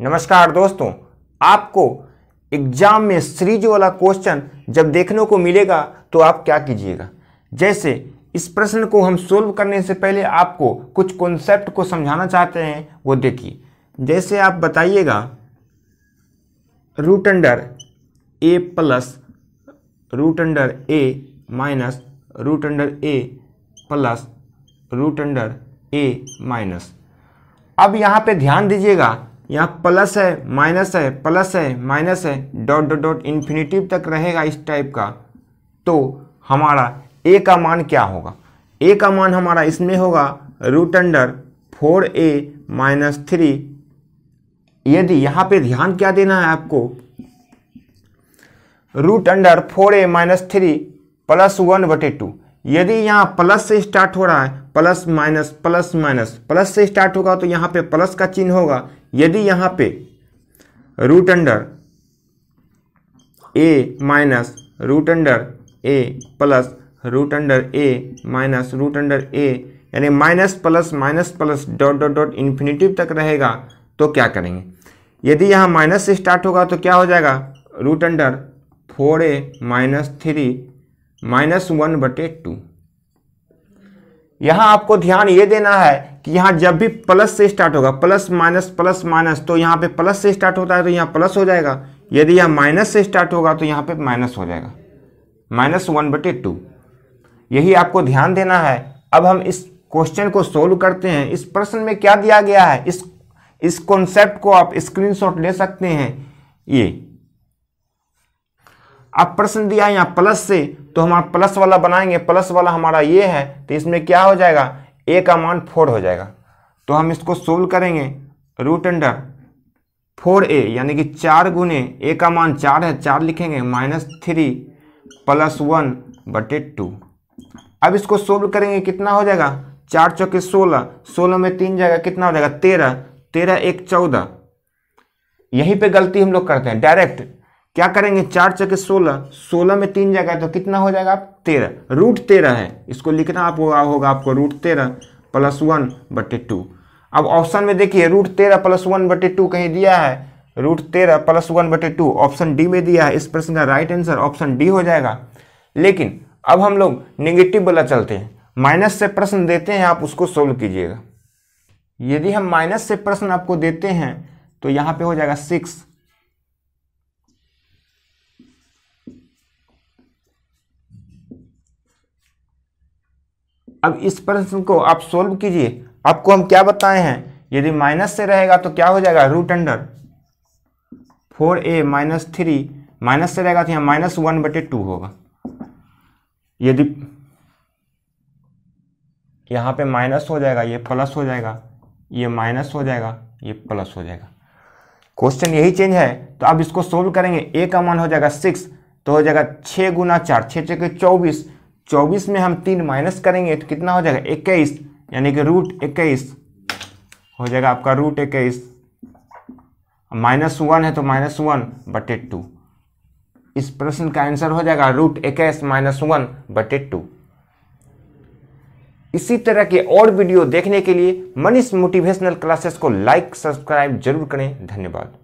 नमस्कार दोस्तों आपको एग्जाम में सीरीज वाला क्वेश्चन जब देखने को मिलेगा तो आप क्या कीजिएगा जैसे इस प्रश्न को हम सोल्व करने से पहले आपको कुछ कॉन्सेप्ट को समझाना चाहते हैं वो देखिए जैसे आप बताइएगा root under A plus root under A minus root under A plus root under A minus अब यहाँ पे ध्यान दीजिएगा यहाँ प्लस है माइनस है प्लस है माइनस है डॉट डॉट डॉट इन्फिनेटिव तक रहेगा इस टाइप का तो हमारा ए का मान क्या होगा ए का मान हमारा इसमें होगा root under four A minus three यदि यहाँ पे ध्यान क्या देना है आपको root under four A minus three plus one बटे टू यदि यहाँ प्लस से स्टार्ट हो रहा है plus minus plus minus plus से स्टार्ट होगा तो यहाँ पे प्लस का चिन्ह होगा यदि यहाँ पे root under A minus root under A plus root under A minus root under A यानी minus plus minus plus dot dot dot infinitive तक रहेगा तो क्या करेंगे यदि यहाँ माइनस से स्टार्ट होगा तो क्या हो जाएगा root under four A minus three minus one बटे टू यहां आपको ध्यान ये देना है कि यहां जब भी प्लस से स्टार्ट होगा प्लस माइनस प्लस माइनस तो यहां पे प्लस से स्टार्ट होता है तो यहां प्लस हो जाएगा यदि यहां माइनस से स्टार्ट होगा तो यहां पे माइनस हो जाएगा माइनस वन बटे टू यही आपको ध्यान देना है अब हम इस क्वेश्चन को सोल्व करते हैं इस प्रश्न में क्या दिया गया है इस इस कॉन्सेप्ट को आप शॉट ले सकते हैं ये अब प्रश्न दिया यहां प्लस से तो हम प्लस वाला बनाएंगे प्लस वाला हमारा ये है तो इसमें क्या हो जाएगा ए का मान फोर हो जाएगा तो हम इसको सोल्व करेंगे रूट अंडर फोर ए यानी कि चार गुने ए का मान चार है चार लिखेंगे माइनस थ्री प्लस वन बटे टू अब इसको सोल्व करेंगे कितना हो जाएगा चार चौके सोलह सोलह में तीन जाएगा कितना हो जाएगा तेरह तेरह एक चौदह यहीं पे गलती हम लोग करते हैं डायरेक्ट क्या करेंगे चार चके सोलह सोलह में तीन जगह तो कितना हो जाएगा आप तेरह रूट तेरह है इसको लिखना आप होगा होगा आपको रूट तेरह प्लस वन बटे टू अब ऑप्शन में देखिए रूट तेरह प्लस वन बटे टू कहीं दिया है रूट तेरह प्लस वन बटे टू ऑप्शन डी में दिया है इस प्रश्न का राइट आंसर ऑप्शन डी हो जाएगा लेकिन अब हम लोग निगेटिव वाला चलते हैं माइनस से प्रश्न देते हैं आप उसको सोल्व कीजिएगा यदि हम माइनस से प्रश्न आपको देते हैं तो यहाँ पे हो जाएगा सिक्स अब इस प्रश्न को आप सोल्व कीजिए आपको हम क्या बताए हैं यदि माइनस से रहेगा तो क्या हो जाएगा root under four A minus three minus से रहेगा तो यहाँ माइनस वन बटे टू होगा यदि यहाँ पे माइनस हो जाएगा ये प्लस हो जाएगा ये माइनस हो जाएगा ये प्लस हो जाएगा क्वेश्चन यही चेंज है तो अब इसको सोल्व करेंगे ए का मान हो जाएगा सिक्स तो हो जाएगा छः गुना चार छः चौबीस चौबीस में हम तीन माइनस करेंगे तो कितना हो जाएगा इक्कीस यानी कि रूट इक्कीस हो जाएगा आपका रूट इक्कीस माइनस वन है तो माइनस वन बटे टू इस प्रश्न का आंसर हो जाएगा रूट इक्कीस माइनस वन बटे टू इसी तरह के और वीडियो देखने के लिए मनीष मोटिवेशनल क्लासेस को लाइक सब्सक्राइब जरूर करें धन्यवाद